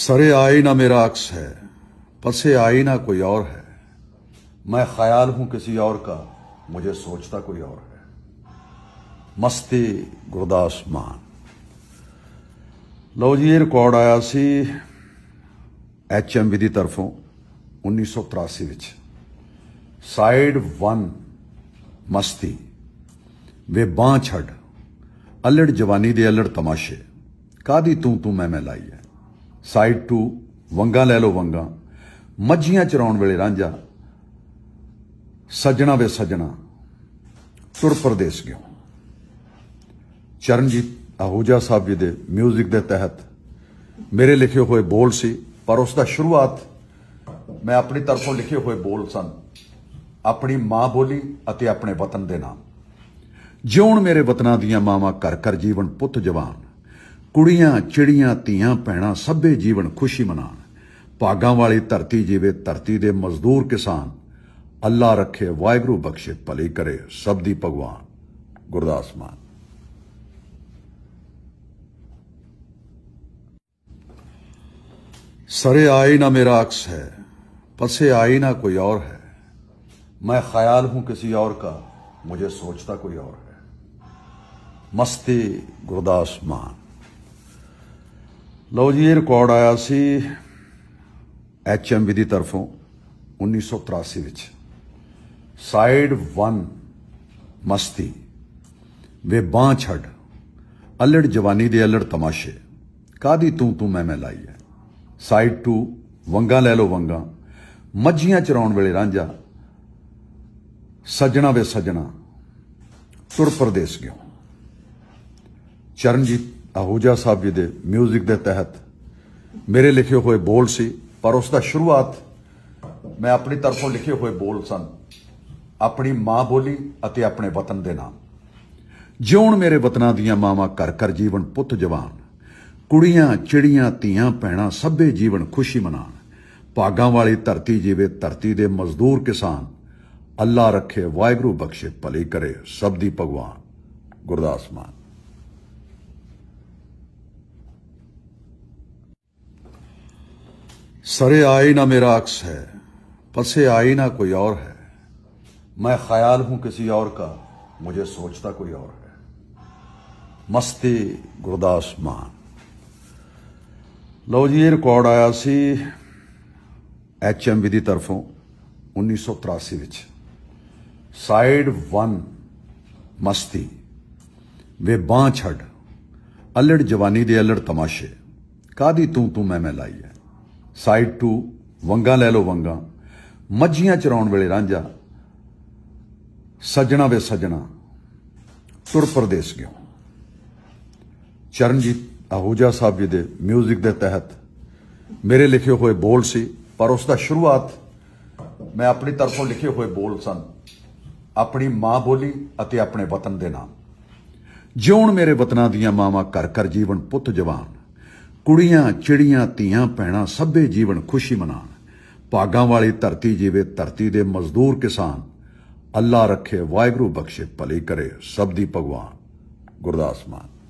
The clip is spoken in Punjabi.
ਸਰੇ ਆਈ ਨਾ ਮੇਰਾ ਅਕਸ ਹੈ ਪਸੇ ਆਈ ਨਾ ਕੋਈ ਔਰ ਹੈ ਮੈਂ ਖਿਆਲ ਹੂੰ ਕਿਸੇ ਔਰ ਕਾ ਮੁਝੇ सोचता ਕੋਈ ਔਰ ਹੈ ਮਸਤੀ ਗੁਰਦਾਸ ਮਾਨ ਲੋ ਜੀ ਇਹ ਰਿਕਾਰਡ ਆਇਆ ਸੀ ਐਚ ਵੀ ਦੀ ਤਰਫੋਂ 1983 ਵਿੱਚ ਸਾਈਡ 1 ਮਸਤੀ ਵੇ ਬਾਂ ਛੱਡ ਅਲੜ ਜਵਾਨੀ ਦੇ ਅਲੜ ਤਮਾਸ਼ੇ ਕਾਦੀ ਤੂੰ ਤੂੰ ਮੈਂ ਮੈਂ ਲਾਈ ਹੈ ਸਾਈਡ ਟੂ ਵੰਗਾ ਲੈ ਲੋ ਵੰਗਾ ਮੱਝੀਆਂ ਚਰਾਉਣ ਵੇਲੇ ਰਾਂਝਾ ਸੱਜਣਾ ਵੇ ਸੱਜਣਾ ਤੁਰ ਪ੍ਰਦੇਸ਼ ਗਿਓ ਚਰਨਜੀਤ ਆਹੂਜਾ ਸਾਹਿਬ ਜੀ ਦੇ 뮤직 ਦੇ ਤਹਿਤ ਮੇਰੇ ਲਿਖੇ ਹੋਏ ਬੋਲ ਸੀ ਪਰ ਉਸ ਦਾ ਸ਼ੁਰੂਆਤ ਮੈਂ ਆਪਣੀ ਤਰਫੋਂ ਲਿਖੇ ਹੋਏ ਬੋਲ ਸਨ ਆਪਣੀ ਮਾਂ ਬੋਲੀ ਅਤੇ ਆਪਣੇ ਵਤਨ ਦੇ ਨਾਮ ਜਿਉਣ ਮੇਰੇ ਵਤਨਾਂ ਦੀਆਂ ਮਾਵਾਂ ਕਰ ਕਰ ਜੀਵਨ ਪੁੱਤ ਜਵਾਨ ਕੁੜੀਆਂ ਚਿੜੀਆਂ ਧੀਆਂ ਪਹਿਣਾ ਸਭੇ ਜੀਵਨ ਖੁਸ਼ੀ ਮਨਾਣ ਭਾਗਾਂ ਵਾਲੀ ਧਰਤੀ ਜੀਵੇ ਧਰਤੀ ਦੇ ਮਜ਼ਦੂਰ ਕਿਸਾਨ ਅੱਲਾ ਰੱਖੇ ਵਾਹਿਗੁਰੂ ਬਖਸ਼ੇ ਭਲੇ ਕਰੇ ਸਭ ਦੀ ਭਗਵਾਨ ਗੁਰਦਾਸ ਮਾਨ ਸਰੇ ਆਈ ਨਾ ਮੇਰਾ ਅਕਸ ਹੈ ਪਸੇ ਆਈ ਨਾ ਕੋਈ ਔਰ ਹੈ ਮੈਂ ਖਿਆਲ ਹੂੰ ਕਿਸੇ ਔਰ ਕਾ ਮੈਨੂੰ ਸੋਚਦਾ ਕੋਈ ਔਰ ਹੈ ਮਸਤੀ ਗੁਰਦਾਸ ਮਾਨ ਲਓ ਜੀ ਇਹ ਰਿਕਾਰਡ ਆਇਆ ਸੀ ਐਚ ਐਮ ਵੀ ਦੀ ਤਰਫੋਂ 1983 ਵਿੱਚ ਸਾਈਡ 1 ਮਸਤੀ ਵੇ ਬਾਹ ਛੱਡ ਅਲੜ ਜਵਾਨੀ ਦੇ ਅਲੜ ਤਮਾਸ਼ੇ ਕਾਦੀ ਤੂੰ ਤੂੰ ਮੈਂ ਮੈਂ ਲਾਈ ਐ ਸਾਈਡ 2 ਵੰਗਾ ਲੈ ਲੋ ਵੰਗਾ ਮੱਝੀਆਂ ਚਰਾਉਣ ਵੇਲੇ ਰਾਂਝਾ ਸੱਜਣਾ ਵੇ ਸੱਜਣਾ ਤੁਰ ਪਰਦੇਸ ਗਿਓ ਚਰਨਜੀਤ ਆਹੂਜਾ ਸਾਹਿਬ ਜੀ ਦੇ 뮤직 ਦੇ ਤਹਿਤ ਮੇਰੇ ਲਿਖੇ ਹੋਏ ਬੋਲ ਸੀ ਪਰ ਉਸ ਦਾ ਸ਼ੁਰੂਆਤ ਮੈਂ ਆਪਣੀ ਤਰਫੋਂ ਲਿਖੇ ਹੋਏ ਬੋਲ ਸਨ ਆਪਣੀ ਮਾਂ ਬੋਲੀ ਅਤੇ ਆਪਣੇ ਵਤਨ ਦੇ ਨਾਮ ਜਿਉਣ ਮੇਰੇ ਵਤਨਾਂ ਦੀਆਂ ਮਾਵਾਂ ਘਰ ਘਰ ਜੀਵਨ ਪੁੱਤ ਜਵਾਨ ਕੁੜੀਆਂ ਚਿੜੀਆਂ ਧੀਆਂ ਪੈਣਾ ਸਭੇ ਜੀਵਨ ਖੁਸ਼ੀ ਮਨਾਣ ਪਾਗਾਂ ਵਾਲੀ ਧਰਤੀ ਜੀਵੇ ਧਰਤੀ ਦੇ ਮਜ਼ਦੂਰ ਕਿਸਾਨ ਅੱਲਾ ਰੱਖੇ ਵਾਹਿਗੁਰੂ ਬਖਸ਼ੇ ਭਲੇ ਕਰੇ ਸਭ ਦੀ ਭਗਵਾਨ ਗੁਰਦਾਸ ਮਾਨ ਸਰੇ ਆਈ ਨਾ ਮੇਰਾ ਅਕਸ ਹੈ ਪਸੇ ਆਈ ਨਾ ਕੋਈ ਔਰ ਹੈ ਮੈਂ ਖਿਆਲ ਹੂੰ ਕਿਸੇ ਔਰ ਕਾ ਮੁਝੇ सोचता ਕੋਈ ਔਰ ਹੈ ਮਸਤੀ ਗੁਰਦਾਸ ਮਾਨ ਲਓ ਜੀ ਇਹ ਰਿਕਾਰਡ ਆਇਆ ਸੀ ਐਚਐਮਬੀ ਦੀ ਤਰਫੋਂ 1983 ਵਿੱਚ ਸਾਈਡ 1 ਮਸਤੀ ਵੇ ਬਾਂ ਛੱਡ ਅਲੜ ਜਵਾਨੀ ਦੇ ਅਲੜ ਤਮਾਸ਼ੇ ਕਾਦੀ ਤੂੰ ਤੂੰ ਮੈਂ ਮੈਂ ਲਾਈ ਹੈ ਸਾਈਡ ਟੂ ਵੰਗਾ ਲੈ ਲੋ ਵੰਗਾ ਮੱਝੀਆਂ ਚਰਾਉਣ ਵੇਲੇ ਰਾਂਝਾ ਸੱਜਣਾ ਵੇ ਸੱਜਣਾ ਤੁਰ ਪਰਦੇਸ਼ ਗਿਓ ਚਰਨਜੀਤ ਆਹੂਜਾ ਸਾਹਿਬ ਜੀ ਦੇ 뮤직 ਦੇ ਤਹਿਤ ਮੇਰੇ ਲਿਖੇ ਹੋਏ ਬੋਲ ਸੀ ਪਰ ਉਸ ਦਾ ਸ਼ੁਰੂਆਤ ਮੈਂ ਆਪਣੀ ਤਰਫੋਂ ਲਿਖੇ ਹੋਏ ਬੋਲ ਸਨ ਆਪਣੀ ਮਾਂ ਬੋਲੀ ਅਤੇ ਆਪਣੇ ਵਤਨ ਦੇ ਨਾਮ ਜਿਉਣ ਮੇਰੇ ਵਤਨਾਂ ਦੀਆਂ ਮਾਵਾਂ ਘਰ ਘਰ ਜੀਵਨ ਪੁੱਤ ਜਵਾਨ ਕੁੜੀਆਂ ਚਿੜੀਆਂ ਧੀਆਂ ਪੈਣਾ ਸਭੇ ਜੀਵਨ ਖੁਸ਼ੀ ਮਨਾਣ ਭਾਗਾਂ ਵਾਲੀ ਧਰਤੀ ਜੀਵੇ ਧਰਤੀ ਦੇ ਮਜ਼ਦੂਰ ਕਿਸਾਨ ਅੱਲਾ ਰੱਖੇ ਵਾਹਿਗੁਰੂ ਬਖਸ਼ੇ ਭਲੇ ਕਰੇ ਸਭ ਦੀ ਭਗਵਾਨ ਗੁਰਦਾਸ ਮਾਨ